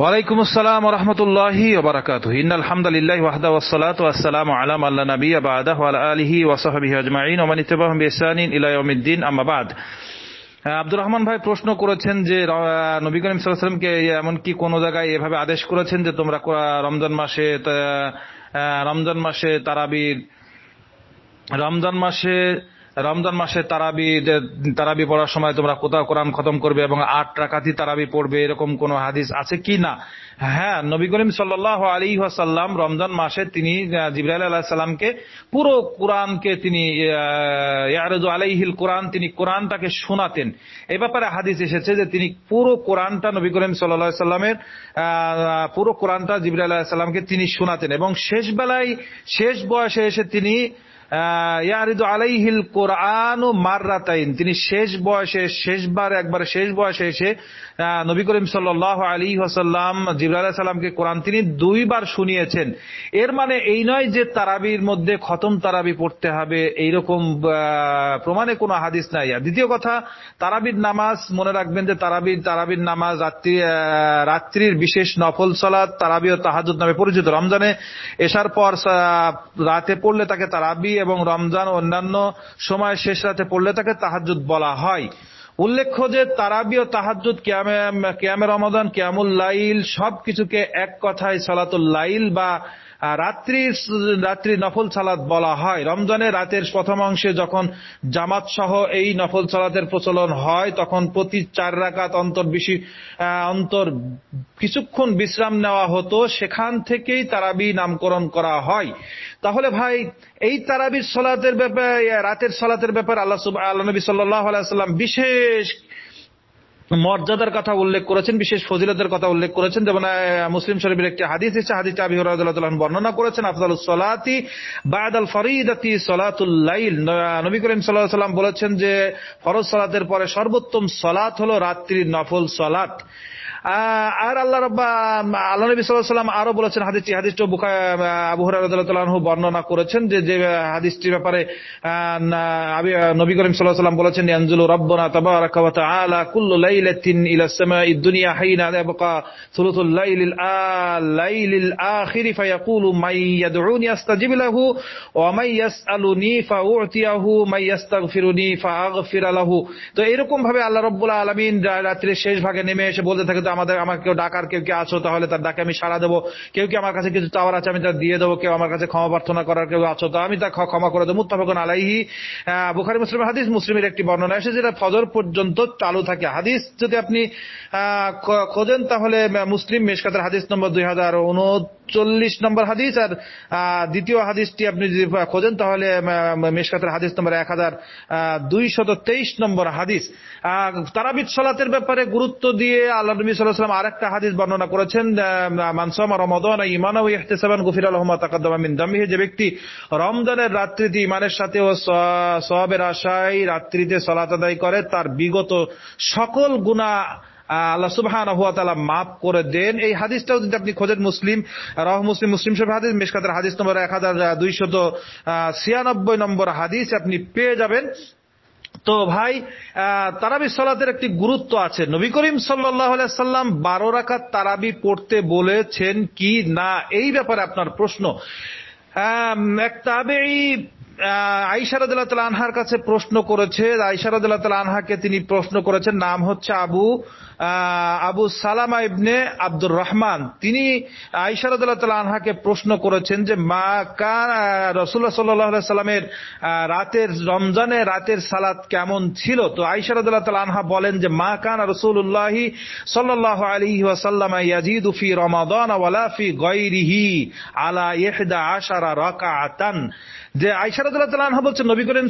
ওয়ালাইকুম আসসালাম রহমতুল্লাহি ওবরাকাত ইন্নাল হামদুলিল্লাহ ওয়াহদা ওয়াসসালাতু ওয়াসসালামু আলা মাল্লা লা নাবিয়্যা বা'দাহু ওয়া আলা আলিহি ওয়া সাহবিহি আজমাইন ওয়া মান ইত্তাবাহুম বিইহসানিন ইলা ইয়াউমিদ্দিন আম্মা বা'দ আব্দুর রহমান ভাই প্রশ্ন করেছেন যে নবী করিম সাল্লাল্লাহু এমন কি কোন জায়গায় এভাবে আদেশ করেছেন যে তোমরা রমজান মাসে রমজান মাসে তারাবির রমজান মাসে রমজান মাসে তারাবি তারাবি পড়ার সময় তোমরা কোথাও কোরআন খতম করবে এবং আট টাকাতি তারাবি পড়বে এরকম কোন হাদিস আছে কি না হ্যাঁ নবী করিম সাল্লাহ আলী সাল্লাম রমজান মাসে তিনি জিব্রাইল আলাহিসাল্লামকে পুরো কোরআনকে তিনি ইয়ারজু আলাইহিল কোরআন তিনি কোরআনটাকে শোনাতেন এ ব্যাপারে হাদিস এসেছে যে তিনি পুরো কোরআনটা নবী করিম সাল্লাহ সাল্লামের পুরো কোরআনটা জিব্রাইল আলাহিসাল্লামকে তিনি শোনাতেন এবং শেষ বেলায় শেষ বয়সে এসে তিনি ইয়ারিদু আলাইহিল কোরআন ও মাররাতাইন তিনি শেষ বয়সে শেষবার একবার শেষ বয়সে এসে নবী করিম সাল্লাহ আলী হাসাল্লাম জিবরাল সালামকে কোরআন তিনি দুইবার শুনিয়েছেন এর মানে এই নয় যে তারাবির মধ্যে খতম তারাবি পড়তে হবে এইরকম প্রমাণে কোনো হাদিস নাই আর দ্বিতীয় কথা তারাবির নামাজ মনে রাখবেন যে তারাবির তারাবির নামাজ রাত্রি রাত্রির বিশেষ নফল সলাদ তারাবি ও তাহাজুদ নামে পরিচিত রমজানে এসার পর রাতে পড়লে তাকে তারাবি এবং রমজান অন্যান্য সময় শেষ রাতে পড়লে তাকে তাহাজুদ বলা হয় উল্লেখ্য যে তারাবি ও তাহাজুদ ক্যামে ক্যামে ক্যামুল লাইল সবকিছুকে এক কথায় সলাতুল লাইল বা রাত্রির রাত্রি নফল সালাত বলা হয় রমজানের রাতের প্রথম অংশে যখন জামাত সহ এই নফল সালাতের প্রচলন হয় তখন প্রতি চার রাকাত অন্তর বেশি অন্তর কিছুক্ষণ বিশ্রাম নেওয়া হতো সেখান থেকেই তারাবি নামকরণ করা হয় তাহলে ভাই এই তারাবির সলাতের ব্যাপারে রাতের সলাতের ব্যাপারে আল্লাহ আল্লাহ নবী সাল্লাহ আলাইসাল্লাম বিশেষ মর্যাদার কথা উল্লেখ করেছেন বিশেষ ফজিলতের কথা উল্লেখ করেছেন যেমন মুসলিম শরীফের একটি হাদিস এসে হাদিস আবি বর্ণনা করেছেন আফদাল সলাতি বায়দ আল ফরিদাতি সলাতুল্লাইল নবী করিম সাল্লাহ সাল্লাম বলেছেন যে ফরজ সলাতের পরে সর্বোত্তম সলাত হলো রাত্রির নফল সলাত আর আল্লাহ রব্বা আল্লাহ নবী সাল্লাম আরো বলেছেন হাদিসটি হাদিসটি আবু হরাহ বর্ণনা করেছেন যে যে হাদিসটির ব্যাপারে নবী করিম সাল্লাহ বলেছেন ইয়ানজুল রব্বনা তবা ওয়া তাআলা কুল্লু হাইনা ইয়াবকা মাই মাই মাই তো এরকম ভাবে আল্লাহ রাব্বুল আলামিন রাত্রির শেষ ভাগে নেমে এসে বলতে থাকে আমাদের আমার কেউ ডাকার কেউ কি আছো তাহলে তার ডাকে আমি সারা দেবো কেউ কি আমার কাছে কিছু চাওয়ার আছে আমি তার দিয়ে দেবো কেউ আমার কাছে ক্ষমা প্রার্থনা করার কেউ আছো তো আমি তা ক্ষমা করে দেবো মুত্তাফাকুন আলাইহি বুখারি মুসলিম হাদিস মুসলিমের একটি বর্ণনা এসে যেটা ফজর পর্যন্ত চালু থাকে হাদিস যদি আপনি খোঁজেন তাহলে মুসলিম মেশকাতের হাদিস নম্বর দুই হাজার চল্লিশ নম্বর হাদিস আর দ্বিতীয় হাদিসটি আপনি যদি খোঁজেন তাহলে মেশকাতের হাদিস নম্বর এক হাজার দুইশত তেইশ নম্বর হাদিস তারাবিদ সলাতের ব্যাপারে গুরুত্ব দিয়ে আল্লাহ নবী সাল্লাম আর একটা হাদিস বর্ণনা করেছেন মানসামা রমদান ইমান ও ইহতেসাবান গুফির আলহমা তাকাদ্দামিন দামিহি যে ব্যক্তি রমজানের রাত্রিতে ইমানের সাথে ও সবের আশায় রাত্রিতে সলাত আদায় করে তার বিগত সকল গুণা আল্লাহ সুবহান মাফ করে দেন এই হাদিসটাও যদি আপনি খোঁজেন মুসলিম রহ মুসলিম মুসলিম সাহেব হাদিস মেশকাতের হাদিস নম্বর এক হাজার দুইশত ছিয়ানব্বই নম্বর হাদিস আপনি পেয়ে যাবেন তো ভাই তারাবি সালাতের একটি গুরুত্ব আছে নবী করিম সাল্লাম বারো রাখা তারাবি পড়তে বলেছেন কি না এই ব্যাপারে আপনার প্রশ্ন এক তাবেই আইসারদুল্লাহ আনহার কাছে প্রশ্ন করেছে আইসারদুল্লাহ আনহাকে তিনি প্রশ্ন করেছেন নাম হচ্ছে আবু আবু সালামা ইবনে আব্দুর রহমান তিনি আইসারদুল্লাহ আনহাকে প্রশ্ন করেছেন যে মা কান রসুল্লাহ সাল্লাহ সাল্লামের রাতের রমজানে রাতের সালাত কেমন ছিল তো আইসারদুল্লাহ আনহা বলেন যে মা কান রসুল্লাহি সাল্লাহ আলী ওয়াসাল্লাম ইয়াজিদ উফি রমাদন ওয়ালাফি গৈরিহি আলা ইহদা আশারা রকা আতান যে আইসার বলছেন নবী করিম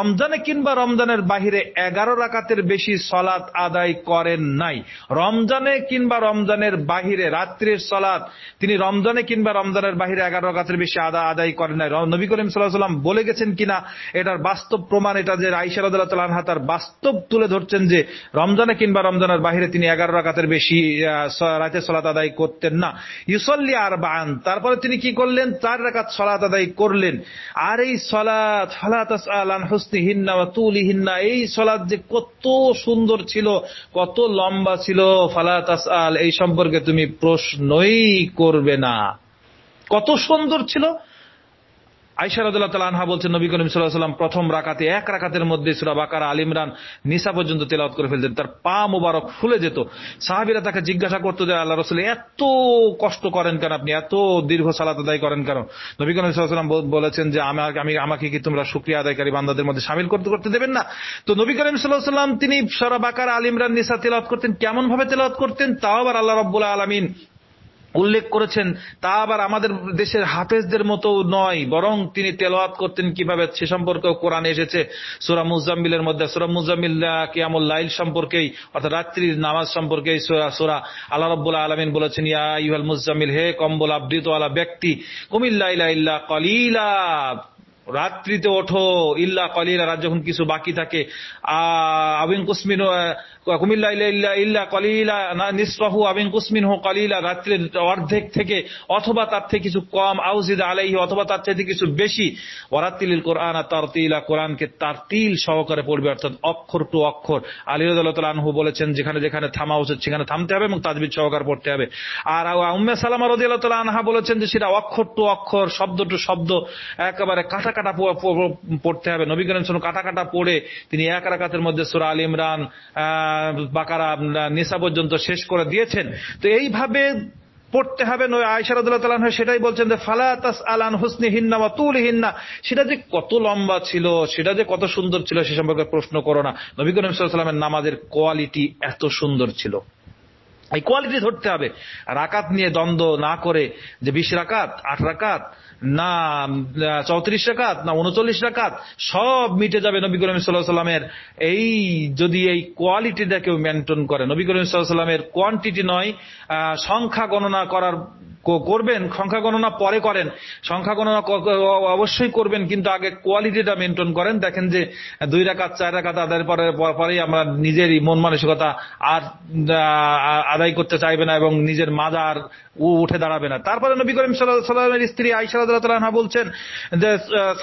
রমজানে কিংবা রমজানের বাহিরে এগারো রাকাতের বেশি সলাৎ আদায় করেন নাই রমজানে কিংবা রমজানের বাহিরে রাত্রির সলাৎ তিনি রমজানে কিংবা রমজানের বাহিরে এগারো রাকাতের বেশি আদায় করেন নাই নবী করিম বলে গেছেন কিনা এটার বাস্তব প্রমাণ এটা যে আইসারদুল্লাহ তাল তার বাস্তব তুলে ধরছেন যে রমজানে কিংবা রমজানের বাহিরে তিনি এগারো রাকাতের বেশি রাতে সলাৎ আদায় করতেন না ইউসল্লি আর বান তারপরে তিনি কি করলেন চার রাকাত সলাৎ আদায় করলেন আর এই সলাত ফালাতাস এই সলাত যে কত সুন্দর ছিল কত লম্বা ছিল ফালাতাস আল এই সম্পর্কে তুমি প্রশ্নই করবে না কত সুন্দর ছিল আইসারদুল্লাহ তালা আনহা বলছেন নবী করিম সাল্লাহ সাল্লাম প্রথম রাকাতে এক রাকাতের মধ্যে সুরা বাকার আলিমরান নিসা পর্যন্ত তেলাওত করে ফেলতেন তার পা মোবারক ফুলে যেত সাহাবিরা তাকে জিজ্ঞাসা করতো যে আল্লাহ রসুল এত কষ্ট করেন কেন আপনি এত দীর্ঘ সালাত আদায় করেন কেন নবী করিম সাল্লাম বলেছেন যে আমাকে আমি আমাকে কি তোমরা সুক্রিয়া আদায়কারী বান্দাদের মধ্যে সামিল করতে করতে দেবেন না তো নবী করিম সাল্লাহ সাল্লাম তিনি সারা বাকার আলিমরান নিসা তেলাওত করতেন কেমন ভাবে তেলাওত করতেন তাও আবার আল্লাহ রব্বুল্লাহ আলমিন উল্লেখ করেছেন তা আবার আমাদের দেশের হাফেজদের মতো নয় বরং তিনি তেলোয়াত করতেন কিভাবে সে সম্পর্কেও কোরআনে এসেছে সুরা মুজাম্মিলের মধ্যে সুরা মুজাম্মিল্লা কিয়ামুল লাইল সম্পর্কেই অর্থাৎ রাত্রির নামাজ সম্পর্কে সুরা সুরা আল্লাহ রব্বুল্লাহ আলমিন বলেছেন ইয়া ইউহাল মুজাম্মিল হে কম্বল আবৃত আলা ব্যক্তি কুমিল্লা ইলা ইল্লা কলিলা রাত্রিতে ওঠো ইল্লা কলিলা রাত যখন কিছু বাকি থাকে আহ আবিন কুসমিন কুমিল্লা ইল্লা ইল্লা কলিলা নিসফাহু আবিন কুসমিনহু কলিলা রাত্রের অর্ধেক থেকে অথবা তার থেকে কিছু কম আউজিদ আলাইহি অথবা তার থেকে কিছু বেশি ওয়ারাতিলিল কোরআন আর তারতিলা কোরআনকে তারতিল সহকারে পড়বে অর্থাৎ অক্ষর টু অক্ষর আলী রাদিয়াল্লাহু আনহু বলেছেন যেখানে যেখানে থামা উচিত সেখানে থামতে হবে এবং তাজবির সহকারে পড়তে হবে আর উম্মে সালামা রাদিয়াল্লাহু আনহা বলেছেন যে সেটা অক্ষর টু অক্ষর শব্দ টু শব্দ একেবারে কাটা কাটা পড়তে হবে নবীকরণ করিম কাটা কাটা পড়ে তিনি এক রাকাতের মধ্যে সূরা আল ইমরান আহ বাকারা নিসা পর্যন্ত শেষ করে দিয়েছেন তো এইভাবে পড়তে হবে নয় আয়সারদুল্লাহ আদালতালহ সেটাই বলছেন যে ফালাতাস আলান হুসনি হিন্না বা তুল হিন্না সেটা যে কত লম্বা ছিল সেটা যে কত সুন্দর ছিল সে সম্পর্কে প্রশ্ন করো না নবী করিম সাল্লামের নামাজের কোয়ালিটি এত সুন্দর ছিল এই কোয়ালিটি ধরতে হবে রাকাত নিয়ে দ্বন্দ্ব না করে যে বিশ রাকাত আট রাকাত না চৌত্রিশ রাকাত না উনচল্লিশ রাকাত সব মিটে যাবে নবী করিম সাল্লাহামের এই যদি এই কোয়ালিটিটা কেউ মেনটেন করে নবী করিম সাল্লাহ সাল্লামের কোয়ান্টিটি নয় সংখ্যা গণনা করার করবেন সংখ্যা গণনা পরে করেন সংখ্যা গণনা অবশ্যই করবেন কিন্তু আগে কোয়ালিটিটা মেনটেন করেন দেখেন যে দুই রাকাত চার আদায় আদায়ের পরে পরেই আমরা নিজেরই মন মানসিকতা আর আদায় করতে চাইবে না এবং নিজের মাজার ও উঠে দাঁড়াবে না তারপরে নবী করিম সাল্লামের স্ত্রী আইসা বলছেন যে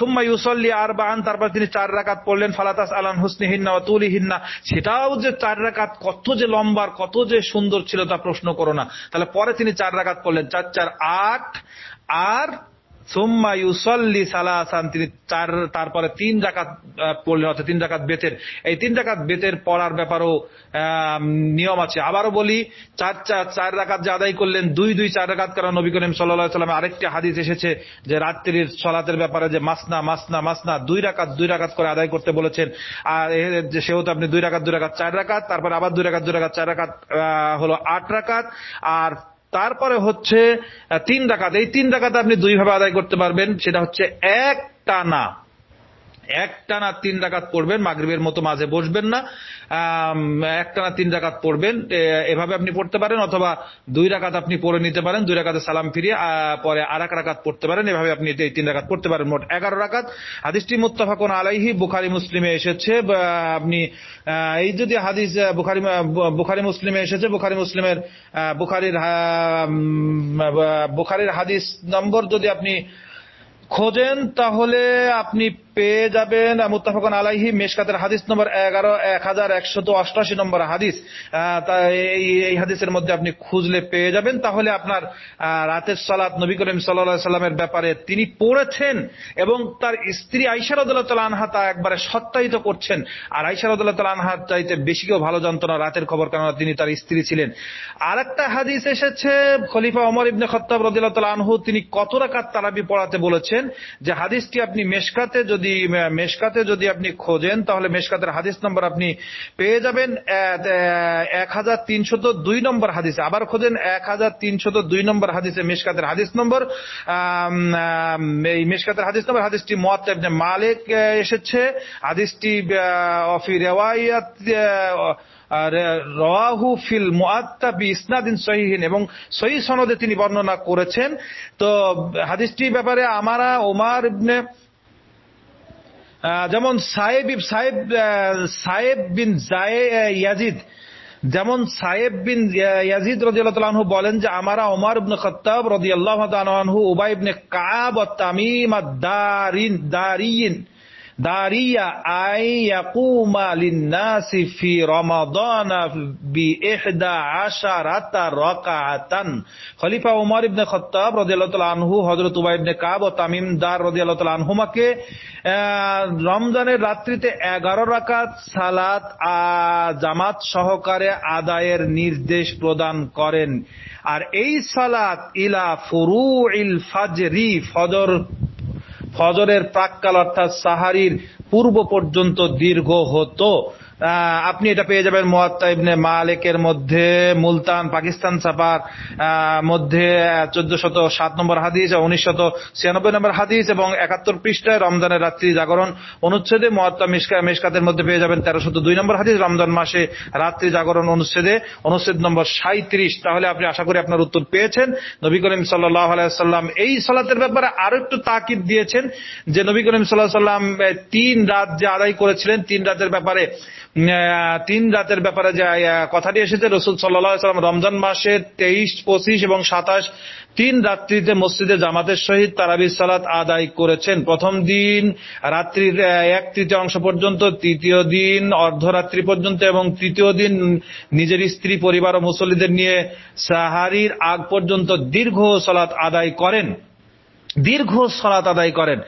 সুম্মা ইউসল্লি আর বান তারপর তিনি চার রাকাত পড়লেন ফালাতাস আলান হুসনি হিন্না তুলি হিন্না সেটাও যে চার রাকাত কত যে লম্বার কত যে সুন্দর ছিল তা প্রশ্ন করো না তাহলে পরে তিনি চার রাকাত পড়লেন চার চার আট আর সোম্মা ইউসল্লি সালাসান তিনি চার তারপরে তিন জাকাত পড়লেন অর্থাৎ তিন জাকাত বেতের এই তিন জাকাত বেতের পড়ার ব্যাপারও নিয়ম আছে আবারও বলি চার চার চার রাকাত যে আদায় করলেন দুই দুই চার রাকাত কারণ নবী করিম সাল্লা সাল্লামে আরেকটি হাদিস এসেছে যে রাত্রির সলাতের ব্যাপারে যে মাসনা মাসনা মাসনা দুই রাকাত দুই রাকাত করে আদায় করতে বলেছেন আর যে সেহেতু আপনি দুই রাকাত দুই রাকাত চার রাকাত তারপরে আবার দুই রাকাত দুই রাকাত চার রাকাত হলো আট রাকাত আর তারপরে হচ্ছে তিন ডাকাত এই তিন ডাকাত আপনি দুইভাবে আদায় করতে পারবেন সেটা হচ্ছে এক টানা একটানা তিন ডাকাত পড়বেন মাগরীবের মতো মাঝে বসবেন না একটানা তিন ডাকাত পড়বেন এভাবে আপনি পড়তে পারেন অথবা দুই ডাকাত আপনি পড়ে নিতে পারেন দুই রাকাতে সালাম ফিরিয়ে পরে আর এক রাকাত পড়তে পারেন এভাবে আপনি এই তিন ডাকাত পড়তে পারেন মোট এগারো রাকাত হাদিসটি মুত্তাফাকুন আলাইহি বুখারি মুসলিমে এসেছে আপনি এই যদি হাদিস বুখারি বুখারি মুসলিমে এসেছে বুখারি মুসলিমের বুখারির বুখারির হাদিস নম্বর যদি আপনি খোঁজেন তাহলে আপনি পেয়ে যাবেন মুত্তাফাকুন আলাইহি মেশকাতের হাদিস নম্বর এগারো এক হাজার একশত অষ্টাশি নম্বর হাদিস এই হাদিসের মধ্যে আপনি খুঁজলে পেয়ে যাবেন তাহলে আপনার রাতের সালাত নবী করিম সাল্লা সাল্লামের ব্যাপারে তিনি পড়েছেন এবং তার স্ত্রী আইসার তালা আনহা তা একবারে সত্যায়িত করছেন আর আইসার তালা আনহা চাইতে বেশি কেউ ভালো জানত না রাতের খবর কেন তিনি তার স্ত্রী ছিলেন আর একটা হাদিস এসেছে খলিফা অমর ইবনে খত্তাব রদিল্লা আনহু তিনি কত রাকাত তারাবি পড়াতে বলেছেন যে হাদিসটি আপনি মেশকাতে যদি যদি মেশকাতে যদি আপনি খোঁজেন তাহলে মেশকাতের হাদিস নম্বর আপনি পেয়ে যাবেন এক হাজার তিনশত দুই নম্বর হাদিসে আবার খোঁজেন এক হাজার তিনশত দুই নম্বর হাদিসে মেশকাতের হাদিস নম্বর এই মেশকাতের হাদিস নম্বর হাদিসটি মত মালিক এসেছে হাদিসটি অফি রেওয়ায়াত রাহু ফিল মুআত্তাবি ইসনাদিন সহিহীন এবং সহি সনদে তিনি বর্ণনা করেছেন তো হাদিসটির ব্যাপারে আমারা ওমার ইবনে যেমন সাহেব সাহেব সাহেব বিন জায়ে ইয়াজিদ যেমন সাহেব বিন ইয়াজিদ রদিয়াল্লাহু বলেন যে আমারা ওমর ইবনে খত্তাব রদিয়াল্লাহু তাআলা আনহু উবাই ইবনে কাব তামিম আদ-দারিন দারিয়িন দাঁড়িয়া আইয়াকুমালিনাসিফি রমাদানা বি ইহদা আশারাতা রাকাআতান খলিফা ওমর ইবনে খাত্তাব রাদিয়াল্লাহু আনহু হযরত উবাই ইবনে কাব ও তামিম দার রাদিয়াল্লাহু আনহুমাকে রমজানের রাত্রিতে 11 রাকাত সালাত জামাত সহকারে আদায়ের নির্দেশ প্রদান করেন আর এই সালাত ইলা ফুরুইল ফাজরি ফজর ফজরের প্রাককাল অর্থাৎ সাহারির পূর্ব পর্যন্ত দীর্ঘ হতো আপনি এটা পেয়ে যাবেন মোয়াত্তা ইবনে মালিকের মধ্যে মুলতান পাকিস্তান ছাপার মধ্যে চোদ্দ শত সাত নম্বর হাদিস উনিশ শত ছিয়ানব্বই নম্বর হাদিস এবং একাত্তর পৃষ্ঠায় রমজানের রাত্রি জাগরণ অনুচ্ছেদে মোয়াত্তা মিসকা মেসকাতের মধ্যে পেয়ে যাবেন তেরো শত দুই নম্বর হাদিস রমজান মাসে রাত্রি জাগরণ অনুচ্ছেদে অনুচ্ছেদ নম্বর সাঁত্রিশ তাহলে আপনি আশা করি আপনার উত্তর পেয়েছেন নবী করিম সাল্লাহ আলাইসাল্লাম এই সলাতের ব্যাপারে আরো একটু তাকিদ দিয়েছেন যে নবী করিম সাল্লাহ সাল্লাম তিন রাত যে আদায় করেছিলেন তিন রাতের ব্যাপারে তিন রাতের ব্যাপারে যে কথাটি এসেছে রসুল সাল্লাম রমজান মাসের তেইশ পঁচিশ এবং সাতাশ তিন রাত্রিতে মসজিদে জামাতের সহিত তারাবি সালাত আদায় করেছেন প্রথম দিন রাত্রির এক তৃতীয় অংশ পর্যন্ত তৃতীয় দিন অর্ধরাত্রি পর্যন্ত এবং তৃতীয় দিন নিজের স্ত্রী পরিবার ও মুসল্লিদের নিয়ে সাহারির আগ পর্যন্ত দীর্ঘ সালাত আদায় করেন দীর্ঘ সালাত আদায় করেন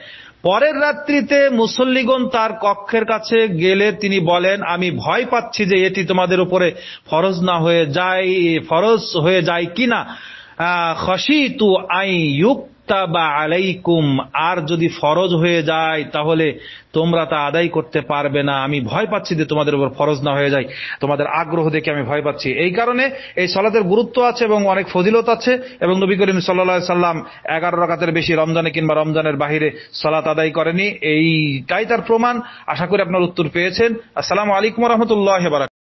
পরের রাত্রিতে মুসল্লিগণ তার কক্ষের কাছে গেলে তিনি বলেন আমি ভয় পাচ্ছি যে এটি তোমাদের উপরে ফরজ না হয়ে যায় ফরজ হয়ে যায় কিনা খসি তু আই ইউক আলাইকুম আর যদি ফরজ হয়ে যায় তাহলে তোমরা তা আদায় করতে পারবে না আমি ভয় পাচ্ছি যে তোমাদের উপর ফরজ না হয়ে যায় তোমাদের আগ্রহ দেখে আমি ভয় পাচ্ছি এই কারণে এই সলাতের গুরুত্ব আছে এবং অনেক ফজিলত আছে এবং নবী করিম সাল্লা সাল্লাম এগারো রকাতের বেশি রমজানে কিংবা রমজানের বাহিরে সলাত আদায় করেনি এইটাই তার প্রমাণ আশা করি আপনার উত্তর পেয়েছেন আসসালাম আলাইকুম রহমতুল্লাহ